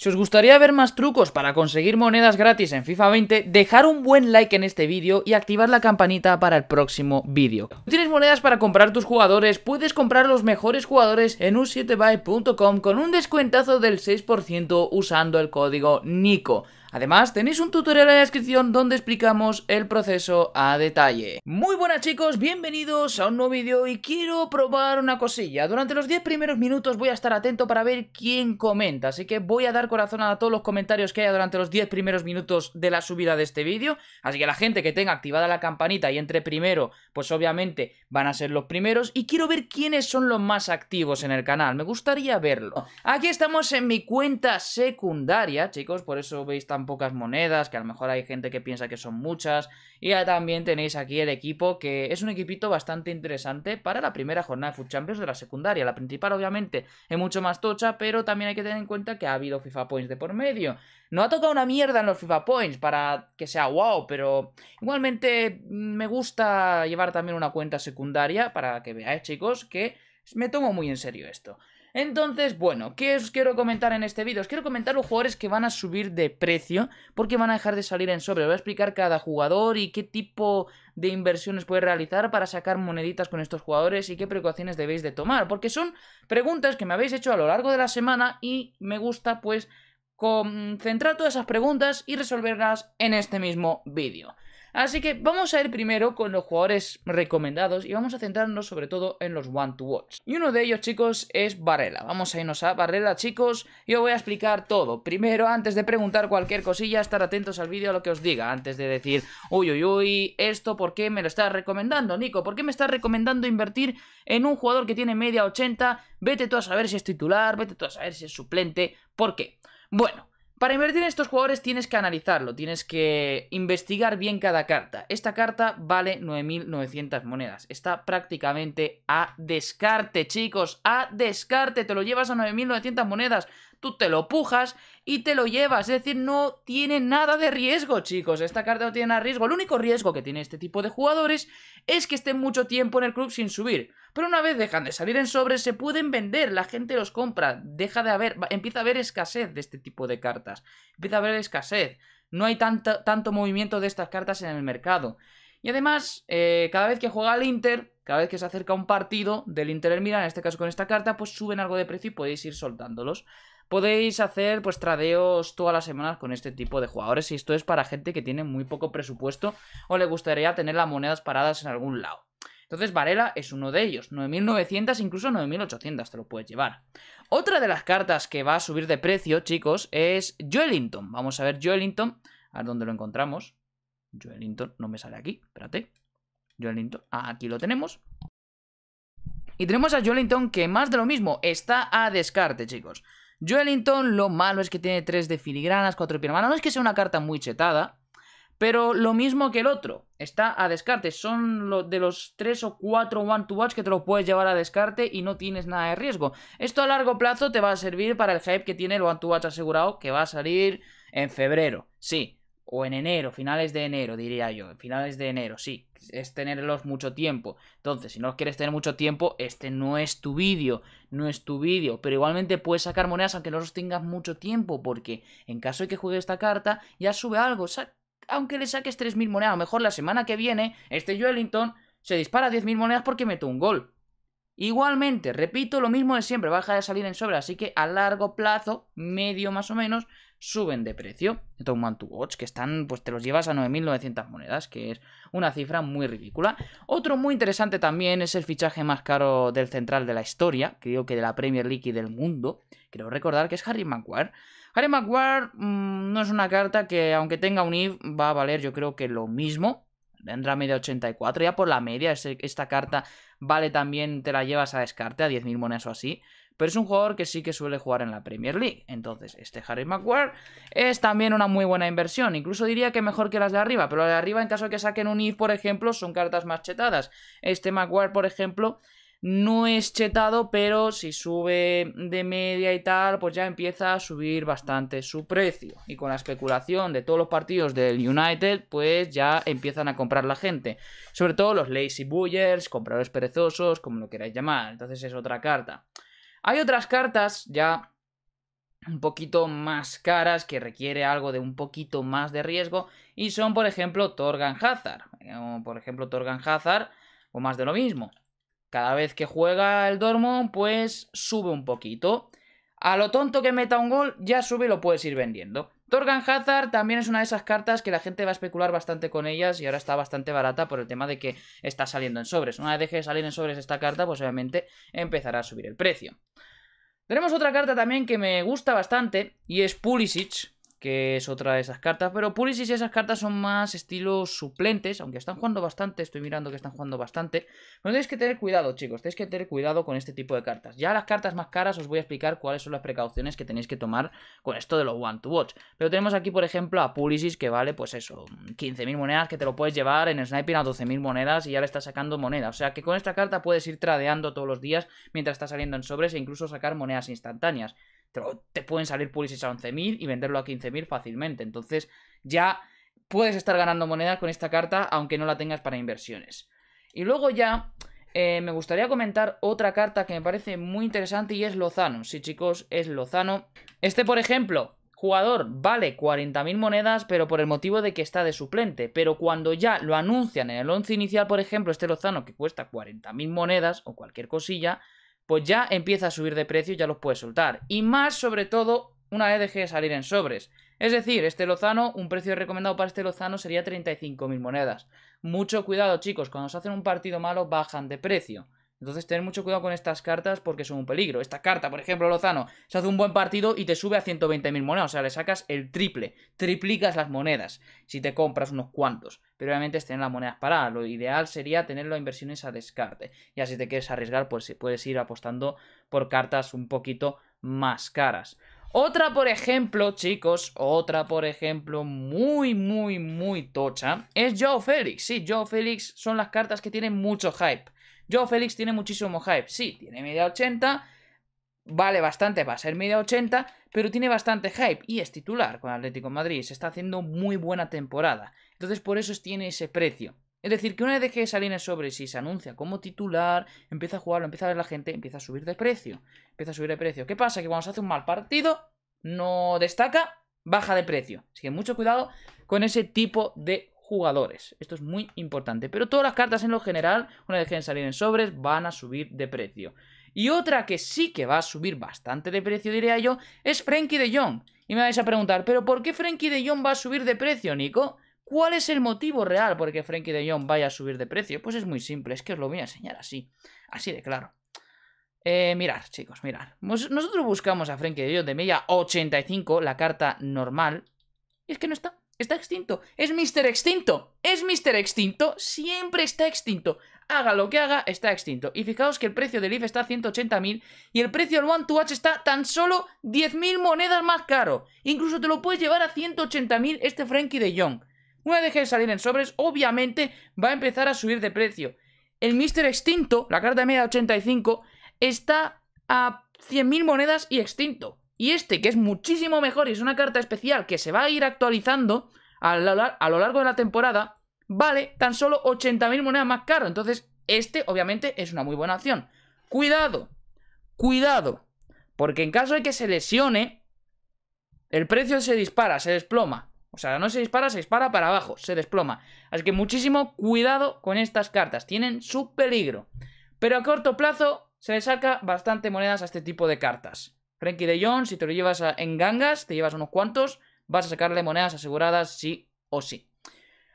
Si os gustaría ver más trucos para conseguir monedas gratis en FIFA 20, dejar un buen like en este vídeo y activar la campanita para el próximo vídeo. Tienes monedas para comprar tus jugadores, puedes comprar los mejores jugadores en un 7 buycom con un descuentazo del 6% usando el código NICO. Además, tenéis un tutorial en la descripción donde explicamos el proceso a detalle. Muy buenas chicos, bienvenidos a un nuevo vídeo y quiero probar una cosilla. Durante los 10 primeros minutos voy a estar atento para ver quién comenta, así que voy a dar corazón a todos los comentarios que haya durante los 10 primeros minutos de la subida de este vídeo. Así que la gente que tenga activada la campanita y entre primero, pues obviamente van a ser los primeros. Y quiero ver quiénes son los más activos en el canal, me gustaría verlo. Oh. Aquí estamos en mi cuenta secundaria, chicos, por eso veis también pocas monedas, que a lo mejor hay gente que piensa que son muchas. Y también tenéis aquí el equipo, que es un equipito bastante interesante para la primera jornada de Food Champions de la secundaria. La principal, obviamente, es mucho más tocha, pero también hay que tener en cuenta que ha habido FIFA Points de por medio. No ha tocado una mierda en los FIFA Points para que sea wow, pero igualmente mm, me gusta llevar también una cuenta secundaria para que veáis, chicos, que me tomo muy en serio esto. Entonces, bueno, ¿qué os quiero comentar en este vídeo? Os quiero comentar los jugadores que van a subir de precio porque van a dejar de salir en sobre. Os voy a explicar cada jugador y qué tipo de inversiones puede realizar para sacar moneditas con estos jugadores y qué precauciones debéis de tomar. Porque son preguntas que me habéis hecho a lo largo de la semana y me gusta pues concentrar todas esas preguntas y resolverlas en este mismo vídeo. Así que vamos a ir primero con los jugadores recomendados y vamos a centrarnos sobre todo en los one to watch. Y uno de ellos, chicos, es Varela. Vamos a irnos a Barrela, chicos. Yo voy a explicar todo. Primero, antes de preguntar cualquier cosilla, estar atentos al vídeo a lo que os diga. Antes de decir, uy, uy, uy, esto, ¿por qué me lo estás recomendando, Nico? ¿Por qué me estás recomendando invertir en un jugador que tiene media 80? Vete tú a saber si es titular, vete tú a saber si es suplente. ¿Por qué? Bueno, para invertir en estos jugadores tienes que analizarlo, tienes que investigar bien cada carta. Esta carta vale 9.900 monedas. Está prácticamente a descarte, chicos, a descarte. Te lo llevas a 9.900 monedas, tú te lo pujas y te lo llevas. Es decir, no tiene nada de riesgo, chicos. Esta carta no tiene nada de riesgo. El único riesgo que tiene este tipo de jugadores es que estén mucho tiempo en el club sin subir. Pero una vez dejan de salir en sobres, se pueden vender, la gente los compra, deja de haber, empieza a haber escasez de este tipo de cartas, empieza a haber escasez, no hay tanto, tanto movimiento de estas cartas en el mercado. Y además, eh, cada vez que juega el Inter, cada vez que se acerca un partido del Inter el en este caso con esta carta, pues suben algo de precio y podéis ir soltándolos. Podéis hacer pues tradeos todas las semanas con este tipo de jugadores y esto es para gente que tiene muy poco presupuesto o le gustaría tener las monedas paradas en algún lado. Entonces Varela es uno de ellos. 9.900, incluso 9.800 te lo puedes llevar. Otra de las cartas que va a subir de precio, chicos, es Joelinton. Vamos a ver Joelinton, a ver dónde lo encontramos. Joelinton no me sale aquí, espérate. Joelinton, ah, aquí lo tenemos. Y tenemos a Joelinton que más de lo mismo, está a descarte, chicos. Joelinton lo malo es que tiene 3 de filigranas, 4 de pierna. No es que sea una carta muy chetada, pero lo mismo que el otro, está a descarte. Son lo de los 3 o 4 one to watch que te los puedes llevar a descarte y no tienes nada de riesgo. Esto a largo plazo te va a servir para el hype que tiene el one to watch asegurado que va a salir en febrero. Sí, o en enero, finales de enero, diría yo. Finales de enero, sí. Es tenerlos mucho tiempo. Entonces, si no los quieres tener mucho tiempo, este no es tu vídeo. No es tu vídeo. Pero igualmente puedes sacar monedas aunque no los tengas mucho tiempo. Porque en caso de que juegue esta carta, ya sube algo aunque le saques 3.000 monedas, a lo mejor la semana que viene, este Wellington se dispara 10.000 monedas porque mete un gol. Igualmente, repito, lo mismo de siempre, baja de salir en sobra, así que a largo plazo, medio más o menos, suben de precio. Entonces, Man to Watch, que están, pues te los llevas a 9.900 monedas, que es una cifra muy ridícula. Otro muy interesante también es el fichaje más caro del central de la historia, creo que de la Premier League del mundo. Creo recordar que es Harry Maguire. Harry Maguire mm, no es una carta que, aunque tenga un IF, va a valer yo creo que lo mismo. Vendrá media 84, ya por la media. esta carta vale también, te la llevas a descarte, a 10.000 monedas o así. Pero es un jugador que sí que suele jugar en la Premier League. Entonces, este Harry Maguire es también una muy buena inversión. Incluso diría que mejor que las de arriba. Pero las de arriba, en caso de que saquen un IF, por ejemplo, son cartas más chetadas. Este Maguire, por ejemplo, no es chetado, pero si sube de media y tal, pues ya empieza a subir bastante su precio. Y con la especulación de todos los partidos del United, pues ya empiezan a comprar la gente. Sobre todo los lazy bullers, compradores perezosos, como lo queráis llamar. Entonces es otra carta. Hay otras cartas ya un poquito más caras que requiere algo de un poquito más de riesgo y son por ejemplo Torgan Hazard. Eh, por ejemplo Torgan Hazard o más de lo mismo. Cada vez que juega el Dormon, pues sube un poquito. A lo tonto que meta un gol, ya sube y lo puedes ir vendiendo. Torgan Hazard también es una de esas cartas que la gente va a especular bastante con ellas y ahora está bastante barata por el tema de que está saliendo en sobres. Una vez deje de salir en sobres esta carta, pues obviamente empezará a subir el precio. Tenemos otra carta también que me gusta bastante y es Pulisic que es otra de esas cartas. Pero Pulisis, y esas cartas son más estilos suplentes, aunque están jugando bastante, estoy mirando que están jugando bastante. Pero tenéis que tener cuidado, chicos, tenéis que tener cuidado con este tipo de cartas. Ya las cartas más caras os voy a explicar cuáles son las precauciones que tenéis que tomar con esto de los One to Watch. Pero tenemos aquí, por ejemplo, a Pulisis. que vale, pues eso, 15.000 monedas que te lo puedes llevar en sniping a 12.000 monedas y ya le estás sacando moneda. O sea que con esta carta puedes ir tradeando todos los días mientras está saliendo en sobres e incluso sacar monedas instantáneas te pueden salir pulises a 11.000 y venderlo a 15.000 fácilmente. Entonces ya puedes estar ganando monedas con esta carta, aunque no la tengas para inversiones. Y luego ya eh, me gustaría comentar otra carta que me parece muy interesante y es Lozano. Sí, chicos, es Lozano. Este, por ejemplo, jugador vale 40.000 monedas, pero por el motivo de que está de suplente. Pero cuando ya lo anuncian en el 11 inicial, por ejemplo, este Lozano que cuesta 40.000 monedas o cualquier cosilla, pues ya empieza a subir de precio y ya los puedes soltar. Y más sobre todo una vez deje de salir en sobres. Es decir, este Lozano, un precio recomendado para este Lozano sería 35.000 monedas. Mucho cuidado chicos, cuando se hacen un partido malo bajan de precio. Entonces tener mucho cuidado con estas cartas porque son un peligro. Esta carta, por ejemplo, Lozano, se hace un buen partido y te sube a 120.000 monedas. O sea, le sacas el triple. Triplicas las monedas si te compras unos cuantos pero obviamente es tener las monedas paradas. Lo ideal sería tenerlo las inversiones a descarte. Y así te quieres arriesgar, pues puedes ir apostando por cartas un poquito más caras. Otra, por ejemplo, chicos, otra, por ejemplo, muy, muy, muy tocha, es Joe Félix. Sí, Joe Félix son las cartas que tienen mucho hype. Joe Félix tiene muchísimo hype. Sí, tiene media 80, vale bastante va a ser media 80, pero tiene bastante hype y es titular con Atlético Madrid. Se está haciendo muy buena temporada. Entonces por eso tiene ese precio. Es decir, que una vez que en sobre si se anuncia como titular, empieza a jugarlo, empieza a ver la gente, empieza a subir de precio. Empieza a subir de precio. ¿Qué pasa? Que cuando se hace un mal partido, no destaca, baja de precio. Así que mucho cuidado con ese tipo de jugadores. Esto es muy importante. Pero todas las cartas en lo general, una vez que salir en sobres, van a subir de precio. Y otra que sí que va a subir bastante de precio, diría yo, es Frankie de Jong. Y me vais a preguntar, ¿pero por qué Frankie de Jong va a subir de precio, Nico? ¿Cuál es el motivo real por el que Frankie de Jong vaya a subir de precio? Pues es muy simple, es que os lo voy a enseñar así, así de claro. Eh, mirad, chicos, mirad. Nosotros buscamos a Frankie de Jong de media 85, la carta normal, y es que no está, está extinto. Es Mr. Extinto, es Mr. Extinto, siempre está extinto. Haga lo que haga, está extinto. Y fijaos que el precio del IF está a 180.000 y el precio del One to Watch está tan solo 10.000 monedas más caro. Incluso te lo puedes llevar a 180.000 este Frankie de Jong. Una vez de salir en sobres, obviamente va a empezar a subir de precio. El Mister Extinto, la carta media 85, está a 100.000 monedas y extinto. Y este, que es muchísimo mejor y es una carta especial que se va a ir actualizando a lo largo de la temporada, vale tan solo 80.000 monedas más caro. Entonces, este obviamente es una muy buena opción. Cuidado, cuidado, porque en caso de que se lesione, el precio se dispara, se desploma. O sea, no se dispara, se dispara para abajo, se desploma. Así que muchísimo cuidado con estas cartas, tienen su peligro. Pero a corto plazo se le saca bastante monedas a este tipo de cartas. Frankie de Jong, si te lo llevas en gangas, te llevas unos cuantos, vas a sacarle monedas aseguradas sí o sí.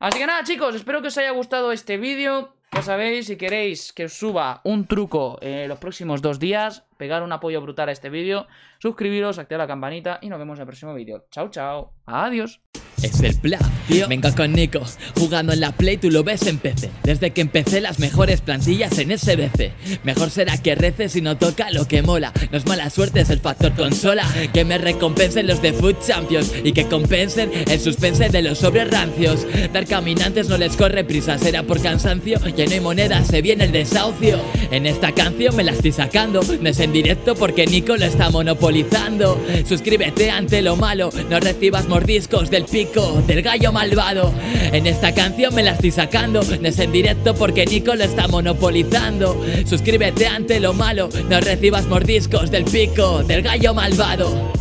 Así que nada chicos, espero que os haya gustado este vídeo. Ya sabéis, si queréis que os suba un truco en eh, los próximos dos días, pegar un apoyo brutal a este vídeo, suscribiros, activar la campanita y nos vemos en el próximo vídeo. Chao, chao. Adiós. Es el plan. Tío. Vengo con Nico, jugando en la Play, tú lo ves en PC. Desde que empecé las mejores plantillas en SBC. Mejor será que reces si no toca lo que mola. No es mala suerte, es el factor consola. Que me recompensen los de Food Champions y que compensen el suspense de los sobres rancios. Dar caminantes no les corre prisa, será por cansancio. Ya no hay moneda, se viene el desahucio. En esta canción me la estoy sacando. No es en directo porque Nico lo está monopolizando. Suscríbete ante lo malo, no recibas mordiscos del pico del gallo malvado. En esta canción me la estoy sacando, no es en directo porque Nico lo está monopolizando. Suscríbete ante lo malo, no recibas mordiscos del pico del gallo malvado.